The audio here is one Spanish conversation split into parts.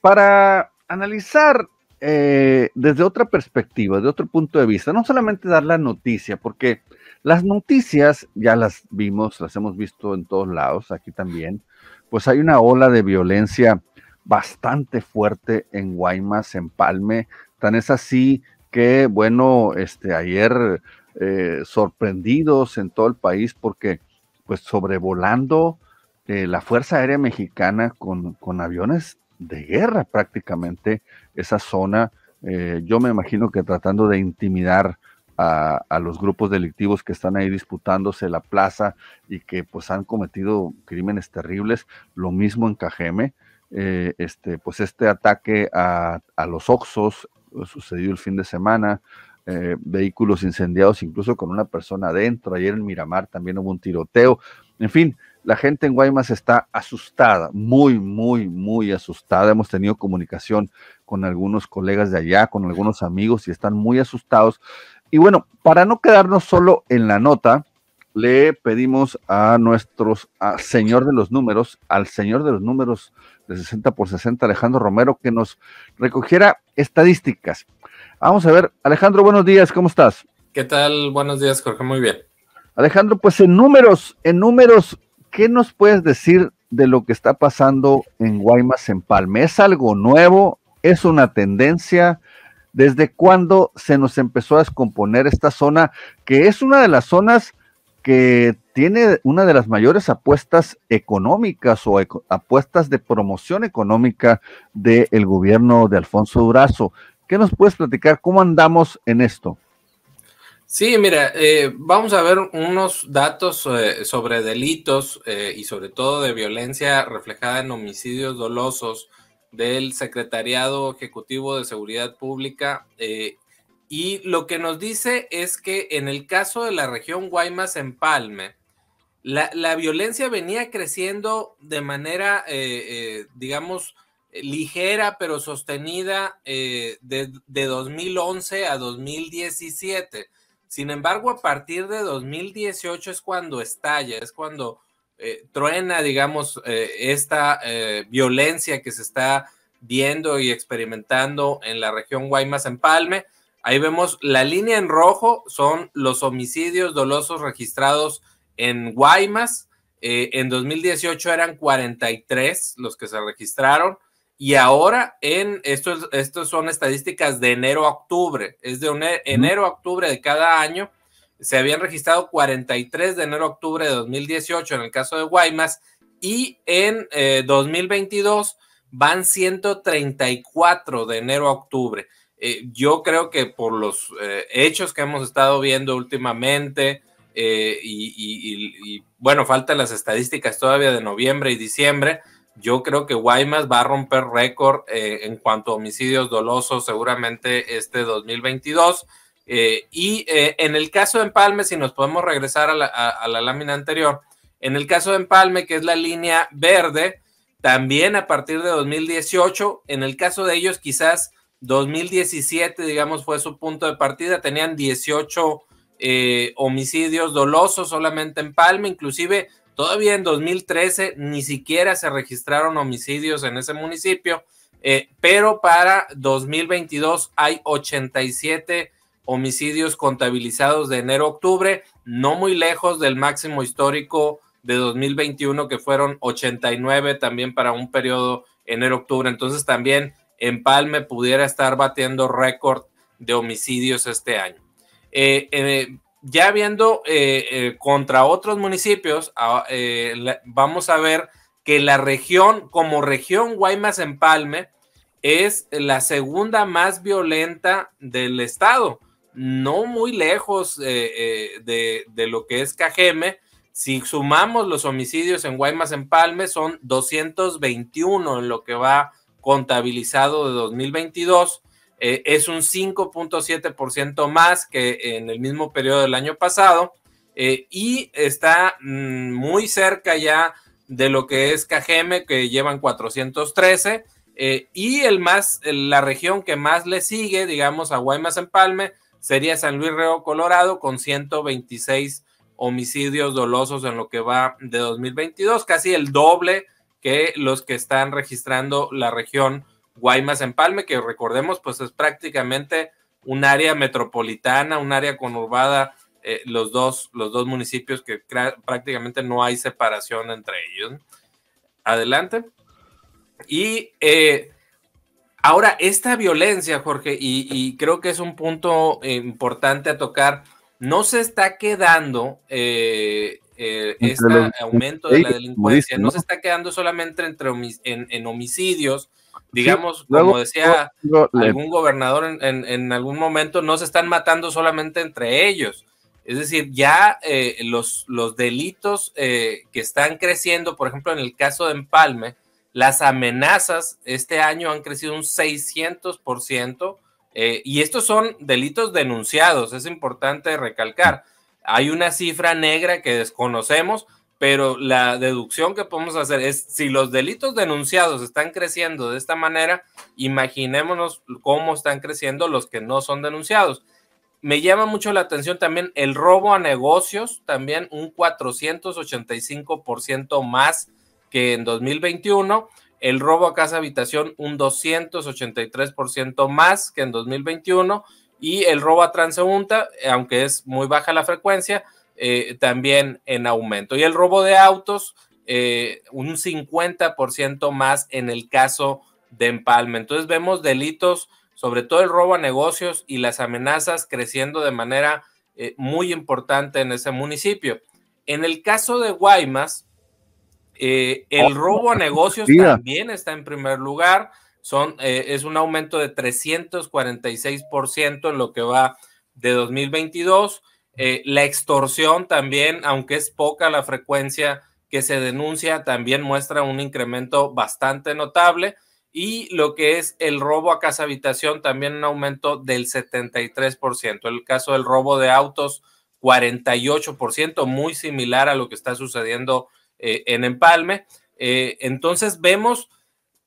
para analizar eh, desde otra perspectiva, de otro punto de vista, no solamente dar la noticia, porque las noticias ya las vimos, las hemos visto en todos lados, aquí también, pues hay una ola de violencia bastante fuerte en Guaymas, en Palme, tan es así que, bueno, este, ayer eh, sorprendidos en todo el país porque, pues sobrevolando eh, la Fuerza Aérea Mexicana con, con aviones de guerra prácticamente esa zona. Eh, yo me imagino que tratando de intimidar a, los grupos delictivos que están ahí disputándose la plaza y que pues han cometido crímenes terribles, lo mismo en Cajeme. Eh, este, pues este ataque a, los Oxos eh, sucedió el fin de semana, vehículos incendiados incluso con una persona adentro, ayer en Miramar también hubo un tiroteo, en fin, la gente en Guaymas está asustada, muy, muy, muy asustada. Hemos tenido comunicación con algunos colegas de allá, con algunos amigos y están muy asustados. Y bueno, para no quedarnos solo en la nota, le pedimos a nuestro señor de los números, al señor de los números de 60 por 60, Alejandro Romero, que nos recogiera estadísticas. Vamos a ver, Alejandro, buenos días, ¿cómo estás? ¿Qué tal? Buenos días, Jorge, muy bien. Alejandro, pues en números, en números, ¿qué nos puedes decir de lo que está pasando en Guaymas, en ¿Es algo nuevo? ¿Es una tendencia? ¿Desde cuándo se nos empezó a descomponer esta zona, que es una de las zonas que tiene una de las mayores apuestas económicas o apuestas de promoción económica del gobierno de Alfonso Durazo? ¿Qué nos puedes platicar? ¿Cómo andamos en esto? Sí, mira, eh, vamos a ver unos datos eh, sobre delitos eh, y sobre todo de violencia reflejada en homicidios dolosos del Secretariado Ejecutivo de Seguridad Pública. y lo que nos dice es que en el caso de la región Guaymas Empalme, la, la violencia venía creciendo de manera, digamos, ligera pero sostenida de, de 2011 a 2017 sin embargo, a partir de 2018 es cuando estalla, es cuando eh, truena, digamos, eh, esta eh, violencia que se está viendo y experimentando en la región Guaymas-Empalme. Ahí vemos la línea en rojo, son los homicidios dolosos registrados en Guaymas. en 2018 eran 43 los que se registraron. Y ahora, en esto, esto son estadísticas de enero a octubre, es de e, enero a octubre de cada año. Se habían registrado 43 de enero a octubre de 2018 en el caso de Guaymas y en 2022 eh, van 134 de enero a octubre. Eh, yo creo que por los eh, hechos que hemos estado viendo últimamente, y, bueno, faltan las estadísticas todavía de noviembre y diciembre, yo creo que Guaymas va a romper récord eh, en cuanto a homicidios dolosos seguramente este 2022. Eh, y eh, en el caso de Empalme, si nos podemos regresar a la, la, lámina anterior, en el caso de Empalme, que es la línea verde, también a partir de 2018, en el caso de ellos quizás 2017, digamos, fue su punto de partida, tenían 18 homicidios dolosos solamente en Empalme, inclusive Todavía en 2013 ni siquiera se registraron homicidios en ese municipio, eh, pero para 2022 hay 87 homicidios contabilizados de enero octubre, no muy lejos del máximo histórico de 2021 que fueron 89 también para un periodo enero-octubre. Entonces también Empalme pudiera estar batiendo récord de homicidios este año. Eh, eh, ya viendo eh, eh, contra otros municipios, eh, vamos a ver que la región, como región Guaymas Empalme, es la segunda más violenta del estado, no muy lejos de, lo que es Cajeme. Si sumamos los homicidios en Guaymas Empalme, son 221 en lo que va contabilizado de 2022 eh, es un 5.7% más que en el mismo periodo del año pasado eh, y está mm, muy cerca ya de lo que es Cajeme, que llevan 413, eh, y el más, la región que más le sigue, digamos, a Guaymas Empalme, sería San Luis Río Colorado, con 126 homicidios dolosos en lo que va de 2022, casi el doble que los que están registrando la región Guaymas Empalme, que recordemos, pues es prácticamente un área metropolitana, un área conurbada, eh, los, dos, los dos municipios que prácticamente no hay separación entre ellos. Adelante. Y eh, ahora, esta violencia, Jorge, y, creo que es un punto eh, importante a tocar, no se está quedando este aumento de la delincuencia, no se está quedando solamente entre en, homicidios, digamos, como decía algún gobernador en, algún momento, no se están matando solamente entre ellos. Es decir, ya eh, los, delitos eh, que están creciendo, por ejemplo, en el caso de Empalme, las amenazas este año han crecido un 600%, eh, y estos son delitos denunciados, es importante recalcar. Hay una cifra negra que desconocemos, pero la deducción que podemos hacer es si los delitos denunciados están creciendo de esta manera, imaginémonos cómo están creciendo los que no son denunciados. Me llama mucho la atención también el robo a negocios, también un 485% más que en 2021, el robo a casa habitación un 283% más que en 2021 y el robo a transeúnta, aunque es muy baja la frecuencia, eh, también en aumento. Y el robo de autos, eh, un 50% más en el caso de Empalme. Entonces vemos delitos, sobre todo el robo a negocios y las amenazas creciendo de manera eh, muy importante en ese municipio. En el caso de Guaymas, el oh, robo a negocios también está en primer lugar. Son, es un aumento de 346% en lo que va de 2022. Eh, la extorsión también, aunque es poca la frecuencia que se denuncia, también muestra un incremento bastante notable. Y lo que es el robo a casa habitación, también un aumento del 73%. El caso del robo de autos, 48%, muy similar a lo que está sucediendo eh, en Empalme. Eh, entonces vemos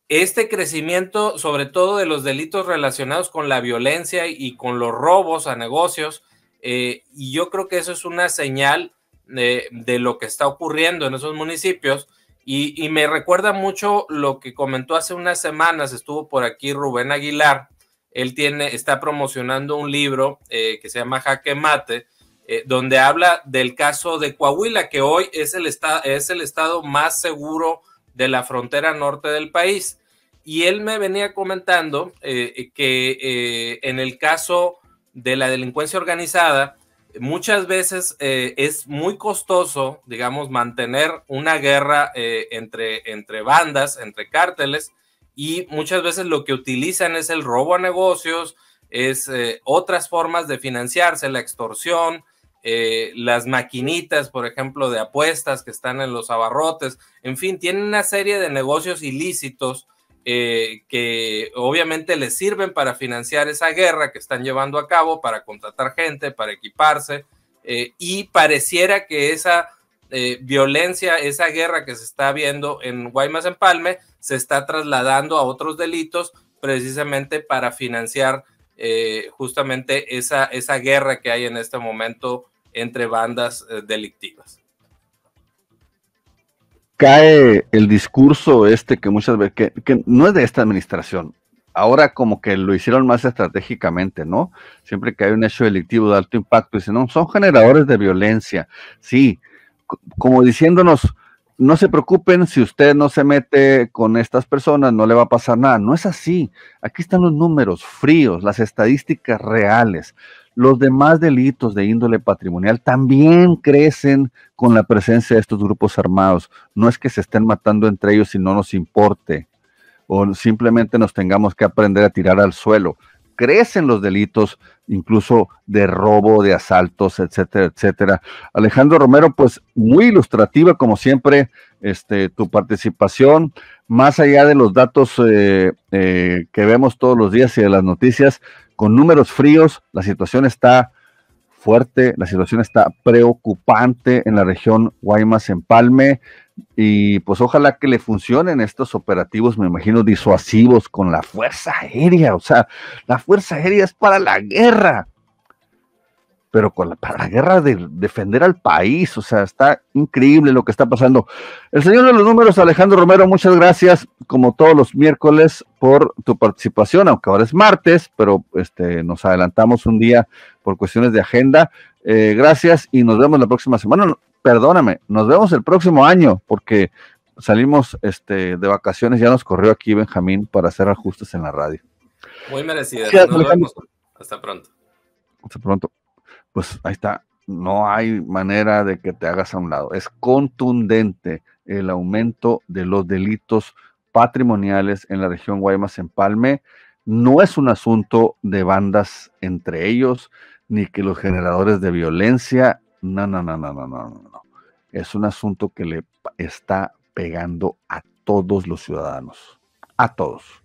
este crecimiento, sobre todo de los delitos relacionados con la violencia y con los robos a negocios, eh, y yo creo que eso es una señal de, lo que está ocurriendo en esos municipios. Y, me recuerda mucho lo que comentó hace unas semanas, estuvo por aquí Rubén Aguilar, él tiene, está promocionando un libro eh, que se llama Jaque Mate, eh, donde habla del caso de Coahuila, que hoy es el, es el estado más seguro de la frontera norte del país. Y él me venía comentando que en el caso de la delincuencia organizada, muchas veces eh, es muy costoso, digamos, mantener una guerra eh, entre, entre bandas, entre cárteles, y muchas veces lo que utilizan es el robo a negocios, es eh, otras formas de financiarse, la extorsión, las maquinitas, por ejemplo, de apuestas que están en los abarrotes, en fin, tienen una serie de negocios ilícitos eh, que obviamente les sirven para financiar esa guerra que están llevando a cabo, para contratar gente, para equiparse, eh, y pareciera que esa eh, violencia, esa guerra que se está viendo en Guaymas Empalme, se está trasladando a otros delitos precisamente para financiar justamente esa guerra que hay en este momento entre bandas delictivas cae el discurso este que muchas veces, que, no es de esta administración, ahora como que lo hicieron más estratégicamente, ¿no? Siempre que hay un hecho delictivo de alto impacto, dicen, no, son generadores de violencia, sí, como diciéndonos, no se preocupen si usted no se mete con estas personas, no le va a pasar nada. No es así. Aquí están los números fríos, las estadísticas reales los demás delitos de índole patrimonial también crecen con la presencia de estos grupos armados. No es que se estén matando entre ellos y no nos importe, o simplemente nos tengamos que aprender a tirar al suelo. Crecen los delitos, incluso de robo, de asaltos, etcétera, etcétera. Alejandro Romero, pues muy ilustrativa, como siempre, este, tu participación, más allá de los datos eh, eh, que vemos todos los días y de las noticias, con números fríos, la situación está fuerte, la situación está preocupante en la región Guaymas Empalme y pues ojalá que le funcionen estos operativos, me imagino, disuasivos con la Fuerza Aérea, o sea, la Fuerza Aérea es para la guerra, pero con la, para la guerra de defender al país, o sea, está increíble lo que está pasando. El señor de los números, Alejandro Romero, muchas gracias, como todos los miércoles, por tu participación, aunque ahora es martes, pero este, nos adelantamos un día por cuestiones de agenda. Eh, gracias y nos vemos la próxima semana. Perdóname, nos vemos el próximo año, porque salimos este, de vacaciones, ya nos corrió aquí Benjamín para hacer ajustes en la radio. Muy merecida. Nos vemos. Hasta pronto. Hasta pronto pues ahí está, no hay manera de que te hagas a un lado. Es contundente el aumento de los delitos patrimoniales en la región Guaymas-Empalme. No es un asunto de bandas entre ellos, ni que los generadores de violencia, no, no, no, no, no, no, no. Es un asunto que le está pegando a todos los ciudadanos, a todos.